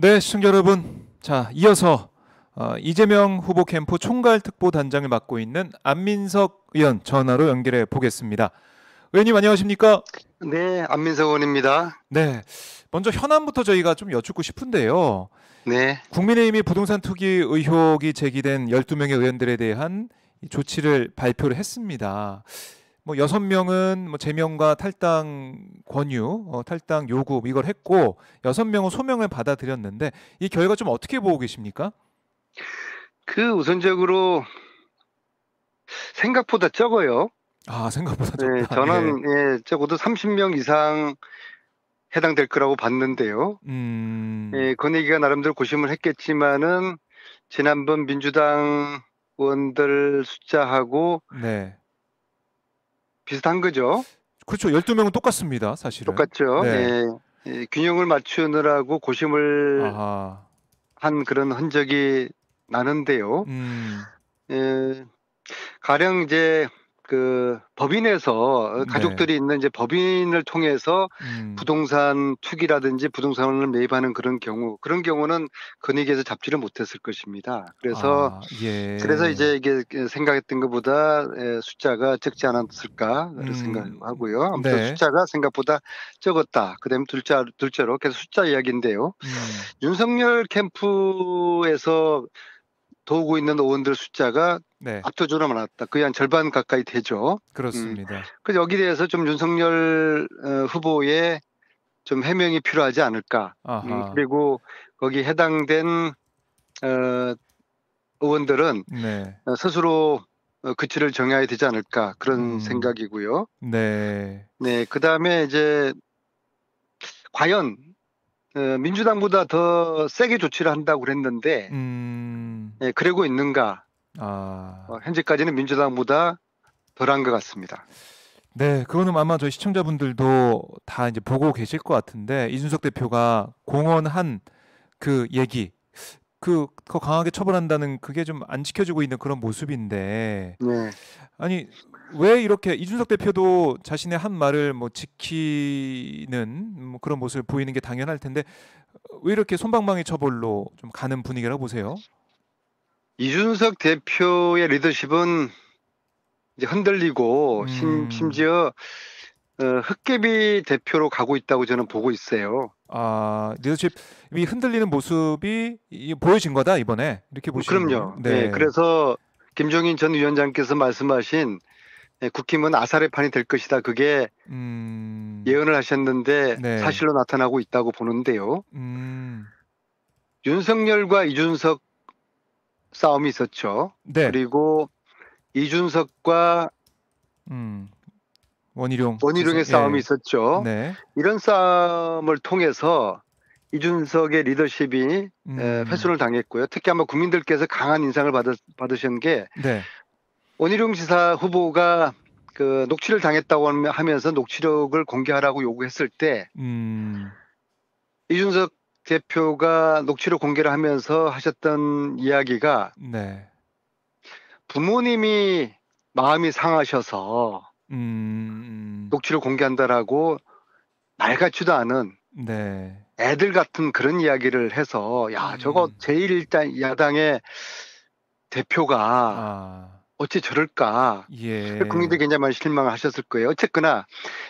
네, 시청자 여러분. 자, 이어서 어, 이재명 후보 캠프 총괄특보 단장을 맡고 있는 안민석 의원 전화로 연결해 보겠습니다. 의원님 안녕하십니까? 네, 안민석 의원입니다. 네, 먼저 현안부터 저희가 좀 여쭙고 싶은데요. 네. 국민의힘이 부동산 투기 의혹이 제기된 12명의 의원들에 대한 조치를 발표를 했습니다. 뭐 여섯 명은 뭐 제명과 탈당 권유, 어, 탈당 요구 이걸 했고 여섯 명은 소명을 받아들였는데 이 결과 좀 어떻게 보고 계십니까? 그 우선적으로 생각보다 적어요. 아 생각보다 네, 적다. 네, 저는 예. 예, 적어도 30명 이상 해당될 거라고 봤는데요. 음... 예, 권익위가 그 나름대로 고심을 했겠지만은 지난번 민주당 의원들 숫자하고 네. 비슷한 거죠. 그렇죠. 12명은 똑같습니다. 사실은. 똑같죠. 네. 예, 균형을 맞추느라고 고심을 아하. 한 그런 흔적이 나는데요. 음. 예, 가령 이제 그 법인에서 네. 가족들이 네. 있는 이제 법인을 통해서 음. 부동산 투기라든지 부동산을 매입하는 그런 경우 그런 경우는 근익에서 잡지를 못했을 것입니다. 그래서 아, 예. 그래서 이제 이게 생각했던 것보다 숫자가 적지 않았을까 음. 생각하고요. 아무튼 네. 숫자가 생각보다 적었다. 그다음 둘째 둘째로 계속 숫자 이야기인데요. 음. 윤석열 캠프에서 도우고 있는 의원들 숫자가 네. 압도적으로 많았다. 거의 한 절반 가까이 되죠. 그렇습니다. 음. 그래서 여기 대해서 좀 윤석열 어, 후보의 좀 해명이 필요하지 않을까. 음, 그리고 거기 해당된 어, 의원들은 네. 어, 스스로 어, 그치를 정해야 되지 않을까 그런 음. 생각이고요. 네. 네. 그 다음에 이제 과연 어, 민주당보다 더 세게 조치를 한다고 그랬는데 음. 예, 그리고 있는가. 아. 어, 현재까지는 민주당보다 덜한 것 같습니다. 네, 그거는 아마 저희 시청자분들도 다 이제 보고 계실 것 같은데 이준석 대표가 공언한 그 얘기, 그, 그 강하게 처벌한다는 그게 좀 안 지켜지고 있는 그런 모습인데. 네. 아니 왜 이렇게 이준석 대표도 자신의 한 말을 뭐 지키는 뭐 그런 모습을 보이는 게 당연할 텐데 왜 이렇게 손방망이 처벌로 좀 가는 분위기라고 보세요? 이준석 대표의 리더십은 이제 흔들리고 음. 심, 지어 어, 흑개비 대표로 가고 있다고 저는 보고 있어요. 아 리더십이 흔들리는 모습이 보여진 거다 이번에 이렇게 보시면 그럼요. 네. 네. 그래서 김종인 전 위원장께서 말씀하신 네, 국힘은 아사의 판이 될 것이다. 그게 음... 예언을 하셨는데 네. 사실로 나타나고 있다고 보는데요. 음... 윤석열과 이준석 싸움이 있었죠. 네. 그리고 이준석과 음, 원희룡 원희룡의 싸움이 예. 있었죠. 네. 이런 싸움을 통해서 이준석의 리더십이 음. 에, 훼손을 당했고요. 특히 아마 국민들께서 강한 인상을 받으, 받으신 게 네. 원희룡 지사 후보가 그 녹취를 당했다고 하면서 녹취록을 공개하라고 요구했을 때 음. 이준석 대표가 녹취록 공개를 하면서 하셨던 이야기가 네. 부모님이 마음이 상하셔서 음... 녹취를 공개한다라고 말 같지도 않은 네. 애들 같은 그런 이야기를 해서 야 저거 음... 제1야당의 대표가 아... 어째 저럴까? 예. 국민들이 굉장히 많이 실망하셨을 거예요. 어쨌거나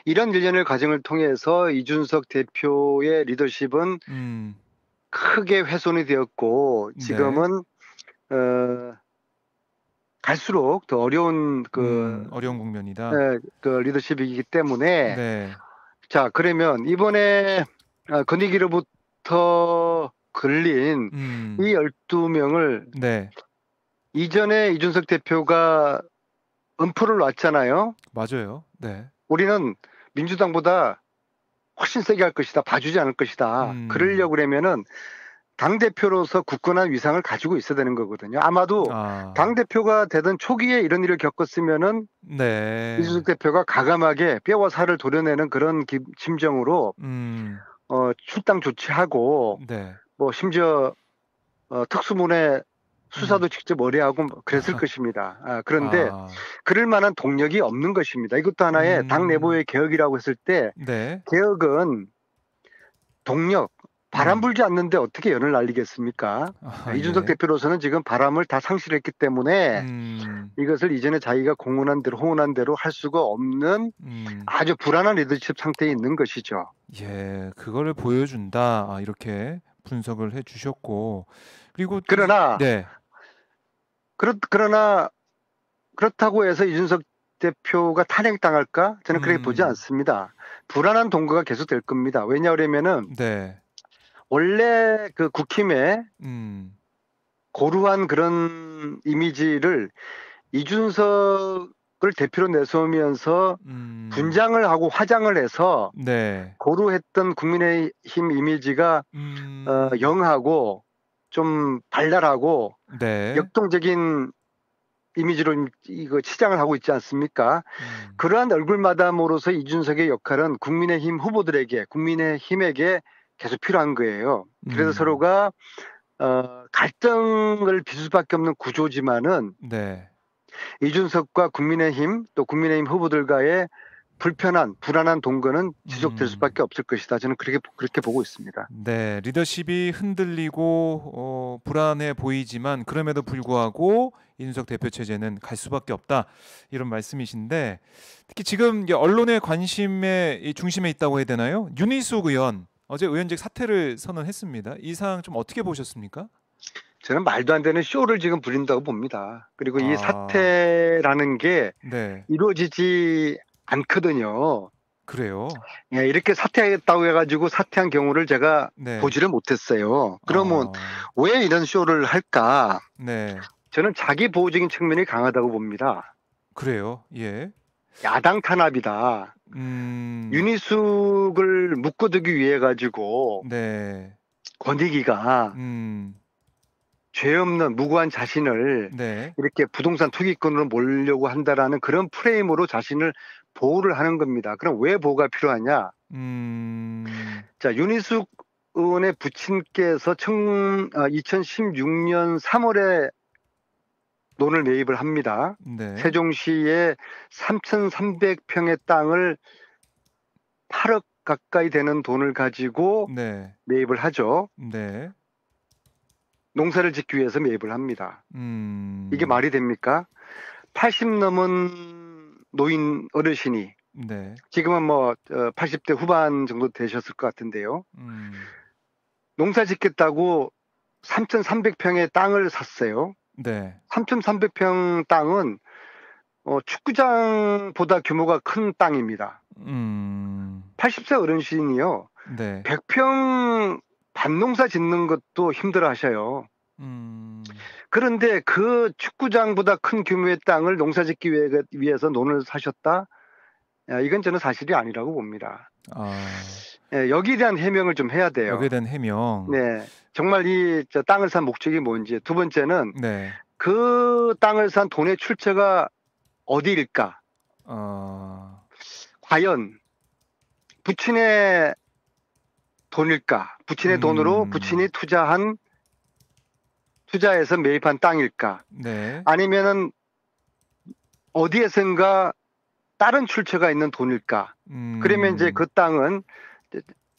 이런 일련의 과정을 통해서 이준석 대표의 리더십은 음. 크게 훼손이 되었고 네. 지금은 네. 어, 갈수록 더 어려운 그 음, 어려운 국면이다. 네, 그 리더십이기 때문에 네. 자 그러면 이번에 아, 건의기로부터 걸린 음. 이 12명을 네. 이전에 이준석 대표가 음프를 놨잖아요. 맞아요. 네. 우리는 민주당보다 훨씬 세게 할 것이다. 봐주지 않을 것이다. 음. 그러려고 그러면은 당 대표로서 굳건한 위상을 가지고 있어야 되는 거거든요. 아마도 아. 당 대표가 되던 초기에 이런 일을 겪었으면은 네. 이준석 대표가 가감하게 뼈와 살을 도려내는 그런 기, 심정으로 음. 어, 출당 조치하고 네. 뭐 심지어 어, 특수문에 수사도 음. 직접 의뢰하고 뭐 그랬을 아. 것입니다. 아, 그런데 아. 그럴 만한 동력이 없는 것입니다. 이것도 하나의 음. 당 내부의 개혁이라고 했을 때 네. 개혁은 동력 바람 음. 불지 않는데 어떻게 연을 날리겠습니까? 아, 아 이준석 네. 대표로서는 지금 바람을 다 상실했기 때문에 음. 이것을 이전에 자기가 공언한 대로 호언한 대로 할 수가 없는 음. 아주 불안한 리더십 상태에 있는 것이죠. 예, 그거를 보여준다 아, 이렇게 분석을 해 주셨고 그리고 그러나 네. 그렇, 그러나 그렇다고 해서 이준석 대표가 탄핵당할까? 저는 그렇게 음. 보지 않습니다. 불안한 동거가 계속될 겁니다. 왜냐하면은 네. 원래 그 국힘의 음. 고루한 그런 이미지를 이준석 그걸 대표로 내세우면서 음. 분장을 하고 화장을 해서 네. 고루했던 국민의힘 이미지가 음. 어, 영하고 좀 발랄하고 네. 역동적인 이미지로 이거 시장을 하고 있지 않습니까? 음. 그러한 얼굴마담으로서 이준석의 역할은 국민의힘 후보들에게 국민의힘에게 계속 필요한 거예요. 그래서 음. 서로가 어, 갈등을 빚을 수밖에 없는 구조지만은 네. 이준석과 국민의힘 또 국민의힘 후보들과의 불편한 불안한 동거는 지속될 음. 수밖에 없을 것이다. 저는 그렇게 그렇게 보고 있습니다. 네, 리더십이 흔들리고 어, 불안해 보이지만 그럼에도 불구하고 이준석 대표 체제는 갈 수밖에 없다 이런 말씀이신데 특히 지금 언론의 관심의 중심에 있다고 해야 되나요? 윤희숙 의원 어제 의원직 사퇴를 선언했습니다. 이 상황 좀 어떻게 보셨습니까? 저는 말도 안 되는 쇼를 지금 부린다고 봅니다. 그리고 이 아. 사태라는 게 네. 이루어지지 않거든요. 그래요. 예, 이렇게 사퇴했다고 해가지고 사퇴한 경우를 제가 네. 보지를 못했어요. 그러면 어. 왜 이런 쇼를 할까? 네. 저는 자기 보호적인 측면이 강하다고 봅니다. 그래요. 예. 야당 탄압이다. 음... 유니숙을 묶어두기 위해 가지고 네. 권익위가 음... 죄 없는 무고한 자신을 네. 이렇게 부동산 투기꾼으로 몰려고 한다라는 그런 프레임으로 자신을 보호를 하는 겁니다. 그럼 왜 보호가 필요하냐? 음... 자 윤희숙 의원의 부친께서 청, 2016년 아, 3월에 논을 매입을 합니다. 네. 세종시에 3,300평의 땅을 8억 가까이 되는 돈을 가지고 네. 매입을 하죠. 네. 농사를 짓기 위해서 매입을 합니다. 음... 이게 말이 됩니까? 80 넘은 노인 어르신이 네. 지금은 뭐 80대 어, 후반 정도 되셨을 것 같은데요. 음... 농사 짓겠다고 3,300평의 땅을 샀어요. 네. 3,300평 땅은 어, 축구장보다 규모가 큰 땅입니다. 음... 80세 어르신이요. 네. 100평 밭농사 짓는 것도 힘들어 하셔요. 음. 그런데 그 축구장보다 큰 규모의 땅을 농사 짓기 위해서 논을 사셨다? 이건 저는 사실이 아니라고 봅니다. 아. 네, 여기에 대한 해명을 좀 해야 돼요. 여기에 대한 해명. 네. 정말 이 땅을 산 목적이 뭔지. 두 번째는 네. 그 땅을 산 돈의 출처가 어디일까? 어... 과연 부친의 돈일까? 부친의 음. 돈으로 부친이 투자한 투자해서 매입한 땅일까? 네. 아니면은 어디에선가 다른 출처가 있는 돈일까? 음. 그러면 이제 그 땅은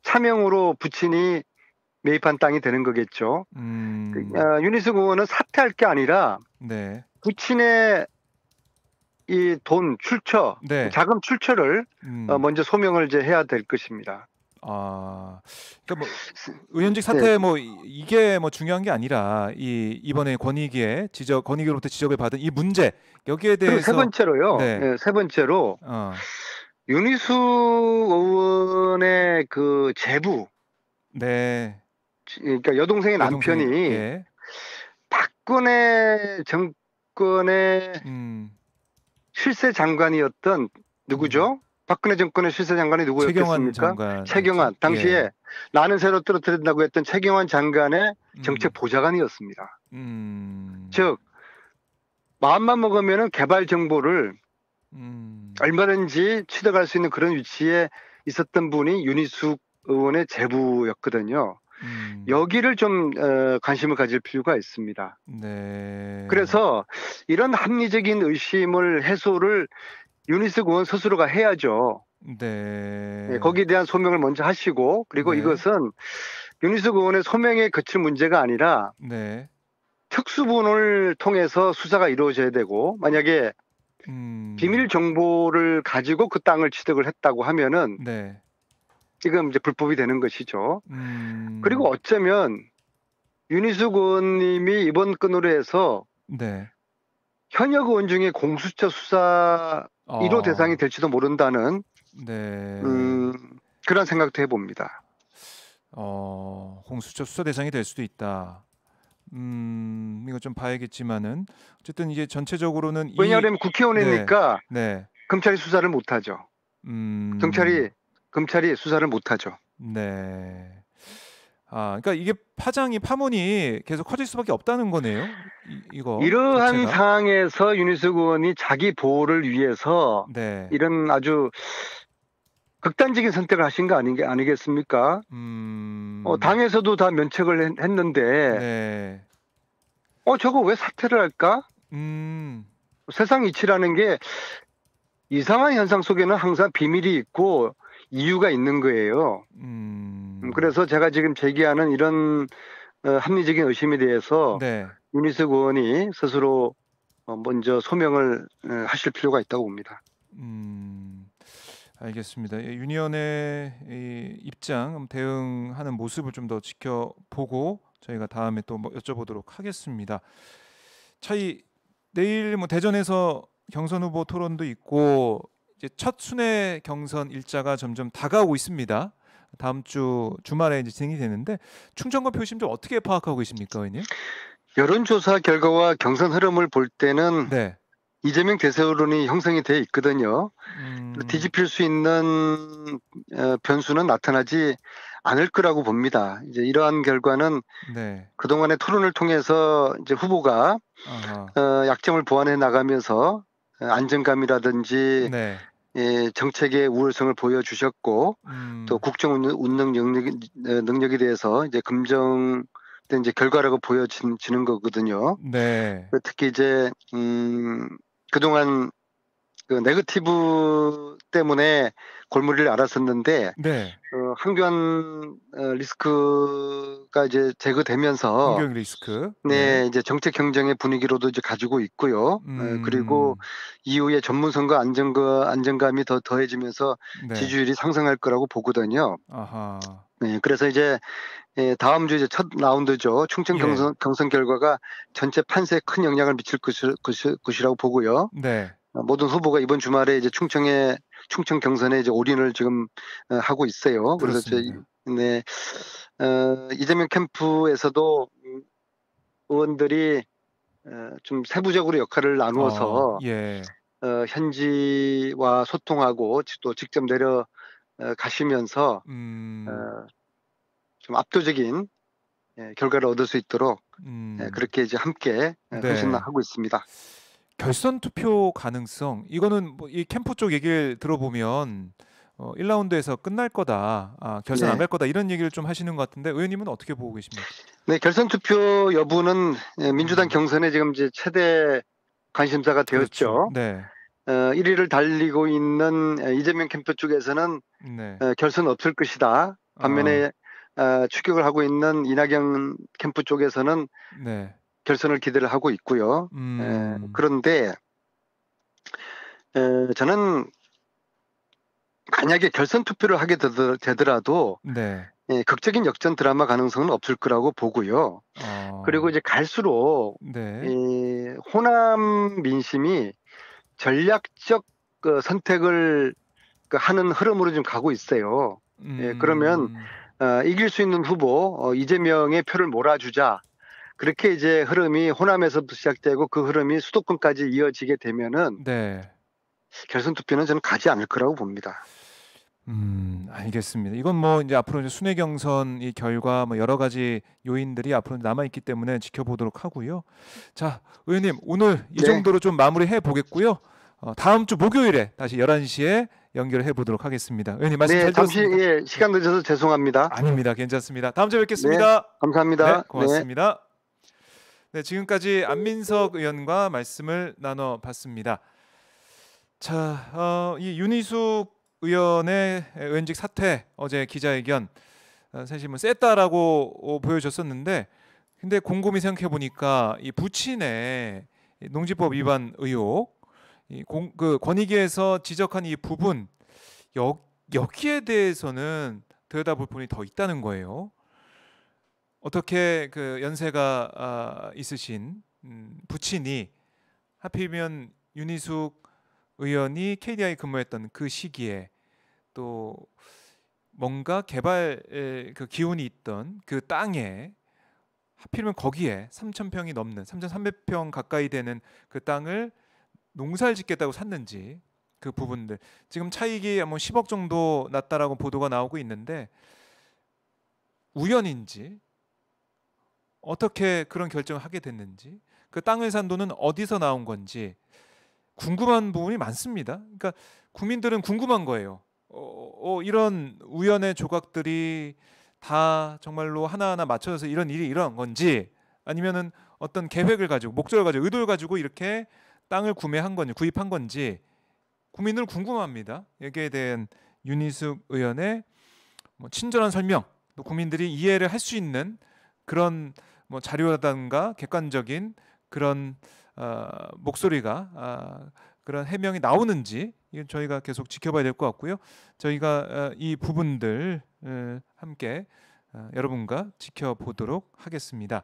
차명으로 부친이 매입한 땅이 되는 거겠죠. 음. 그, 어, 유니스 의원은 사퇴할 게 아니라 네. 부친의 이 돈 출처, 네. 자금 출처를 음. 어, 먼저 소명을 이제 해야 될 것입니다. 아, 그러니까 뭐 의원직 사태 네. 뭐 이게 뭐 중요한 게 아니라 이 이번에 권익위에 지적 권익위로부터 지적을 받은 이 문제 여기에 대해서 세 번째로요. 네. 네, 세 번째로 어. 윤희수 의원의 그 제부. 네. 그러니까 여동생의 남편이 이 예. 박근혜 정권의 음. 실세 장관이었던 누구죠? 음. 박근혜 정권의 실세 장관이 누구였습니까 최경환 장관. 최경환 예. 당시에 예. 나는 새로 떨어뜨린다고 했던 최경환 장관의 음. 정책 보좌관이었습니다. 음. 즉 마음만 먹으면 개발 정보를 음. 얼마든지 취득할 수 있는 그런 위치에 있었던 분이 윤희숙 의원의 제부였거든요. 음. 여기를 좀 어, 관심을 가질 필요가 있습니다. 네. 그래서 이런 합리적인 의심을 해소를 유니스 군 스스로가 해야죠. 네. 네. 거기에 대한 소명을 먼저 하시고 그리고 네. 이것은 유니스 군의 소명에 그칠 문제가 아니라 네. 특수분을 통해서 수사가 이루어져야 되고 만약에 음... 비밀 정보를 가지고 그 땅을 취득을 했다고 하면은 네. 지금 이제 불법이 되는 것이죠. 음... 그리고 어쩌면 유니스 군님이 이번 건으로 해서 네. 현역 의원 중에 공수처 수사 어. 1호 대상이 될지도 모른다는 네. 음, 그런 생각도 해봅니다. 어, 홍수첩 수사 대상이 될 수도 있다. 음, 이거 좀 봐야겠지만은 어쨌든 이제 전체적으로는 왜냐하면 이... 국회의원이니까 네, 네. 검찰이 수사를 못하죠. 음... 경찰이 검찰이 수사를 못하죠. 네. 아, 그러니까 이게 파장이 파문이 계속 커질 수밖에 없다는 거네요. 이, 거 이러한 자체가. 상황에서 유니스 군이 자기 보호를 위해서 네. 이런 아주 극단적인 선택을 하신 거아닌게 아니겠습니까? 음... 어, 당에서도 다 면책을 했, 는데 네. 어, 저거 왜 사퇴를 할까? 음... 세상 이치라는 게 이상한 현상 속에는 항상 비밀이 있고 이유가 있는 거예요. 음. 음... 그래서 제가 지금 제기하는 이런 어, 합리적인 의심에 대해서 네. 유니스프 의원이 스스로 어, 먼저 소명을 어, 하실 필요가 있다고 봅니다. 음, 알겠습니다. 유니언의 예, 입장 대응하는 모습을 좀 더 지켜보고 저희가 다음에 또 뭐 여쭤보도록 하겠습니다. 차이 내일 뭐 대전에서 경선 후보 토론도 있고 이제 첫 순회 경선 일자가 점점 다가오고 있습니다. 다음 주 주말에 이제 진행이 되는데 충청권 표심 좀 어떻게 파악하고 계십니까, 의원님? 여론조사 결과와 경선 흐름을 볼 때는 네. 이재명 대세론이 형성이 돼 있거든요. 음... 뒤집힐 수 있는 어, 변수는 나타나지 않을 거라고 봅니다. 이제 이러한 결과는 네. 그동안의 토론을 통해서 이제 후보가 어, 약점을 보완해 나가면서 어, 안정감이라든지 네. 예, 정책의 우월성을 보여주셨고 음. 또 국정 운영 능력, 어, 에 대해서 이제 긍정된 이제 결과라고 보여지는 거거든요. 네. 그 특히 이제 음, 그동안 그 네거티브 때문에 골머리를 앓았었는데 네. 어, 항변 어, 리스크가 이제 제거되면서 항변 리스크 네, 네, 이제 정책 경쟁의 분위기로도 이제 가지고 있고요. 어, 음. 어, 그리고 이후에 전문 성거 안정과 안정감이 더 더해지면서 네. 지지율이 상승할 거라고 보거든요. 아하. 네, 그래서 이제 예, 다음 주 이제 첫 라운드죠. 충청 예. 경선, 예. 경선 결과가 전체 판세에 큰 영향을 미칠 것이, 것이, 것이라고 보고요. 네. 모든 후보가 이번 주말에 이제 충청에 충청 경선에 이제 올인을 지금 어, 하고 있어요. 그래서 이제 네 어, 이재명 캠프에서도 의원들이 어, 좀 세부적으로 역할을 나누어서 어, 예. 어, 현지와 소통하고 또 직접 내려 어, 가시면서 음. 어, 좀 압도적인 예, 결과를 얻을 수 있도록 예, 음. 그렇게 이제 함께 예, 네. 헌신하고 있습니다. 결선 투표 가능성 이거는 뭐이 캠프 쪽 얘기를 들어보면 어, 1라운드에서 끝날 거다, 아, 결선 네. 안갈 거다 이런 얘기를 좀 하시는 것 같은데 의원님은 어떻게 보고 계십니까? 네, 결선 투표 여부는 예, 민주당 음. 경선에 지금 이제 최대 관심사가 그렇죠. 되었죠. 그렇죠. 네. 어, 1위를 달리고 있는 예, 이재명 캠프 쪽에서는 네. 어, 결선 없을 것이다. 반면에 어. 아, 추격을 하고 있는 이낙연 캠프 쪽에서는 네. 결선을 기대를 하고 있고요. 예, 음. 에, 그런데 에, 저는 만약에 결선 투표를 하게 되더라도 네. 예, 극적인 역전 드라마 가능성은 없을 거라고 보고요. 어... 그리고 이제 갈수록 네. 예, 호남 민심이 전략적 그 선택을 그 하는 흐름으로 좀 가고 있어요. 음... 예, 그러면 음. 어, 이길 수 있는 후보 어, 이재명의 표를 몰아주자 그렇게 이제 흐름이 호남에서부터 시작되고 그 흐름이 수도권까지 이어지게 되면은 네. 결선 투표는 저는 가지 않을 거라고 봅니다. 음, 알겠습니다. 이건 뭐 이제 앞으로 이제 순회 경선 이 결과 뭐 여러 가지 요인들이 앞으로 남아 있기 때문에 지켜보도록 하고요. 자, 의원님 오늘 이 네. 정도로 좀 마무리해 보겠고요. 어, 다음 주 목요일에 다시 11시에 연결해 보도록 하겠습니다. 의원님 말씀 네, 잘 잠시 들었습니다. 예, 시간 늦어서 죄송합니다. 아닙니다. 괜찮습니다. 다음 주에 뵙겠습니다. 네, 감사합니다. 네, 고맙습니다. 네. 네, 지금까지 안민석 의원과 말씀을 나눠봤습니다. 자, 어, 이 윤희숙 의원의 의원직 사퇴 어제 기자회견 어, 사실 뭐 셌다라고 보여졌었는데, 근데 곰곰이 생각해 보니까 이 부친의 농지법 위반 의혹, 이 공, 그 권익위에서 지적한 이 부분 여, 여기에 대해서는 들여다볼 분이 더 있다는 거예요. 어떻게 그 연세가 아, 있으신 음, 부친이 하필이면 윤희숙 의원이 KDI 근무했던 그 시기에 또 뭔가 개발 그 기운이 있던 그 땅에 하필이면 거기에 3천 평이 넘는 3,300평 가까이 되는 그 땅을 농사를 짓겠다고 샀는지 그 부분들 지금 차익이 뭐 10억 정도 났다라고 보도가 나오고 있는데 우연인지 어떻게 그런 결정을 하게 됐는지 그 땅을 산 돈은 어디서 나온 건지 궁금한 부분이 많습니다. 그러니까 국민들은 궁금한 거예요. 어, 어, 이런 우연의 조각들이 다 정말로 하나하나 맞춰서 이런 일이 일어난 건지 아니면은 어떤 계획을 가지고 목적을 가지고 의도를 가지고 이렇게 땅을 구매한 건지 구입한 건지 국민들 궁금합니다. 여기에 대한 윤희숙 의원의 뭐 친절한 설명, 또 국민들이 이해를 할 수 있는 그런 뭐 자료라든가 객관적인 그런 어, 목소리가 어, 그런 해명이 나오는지 이건 저희가 계속 지켜봐야 될 것 같고요. 저희가 어, 이 부분들 어, 함께 어, 여러분과 지켜보도록 하겠습니다.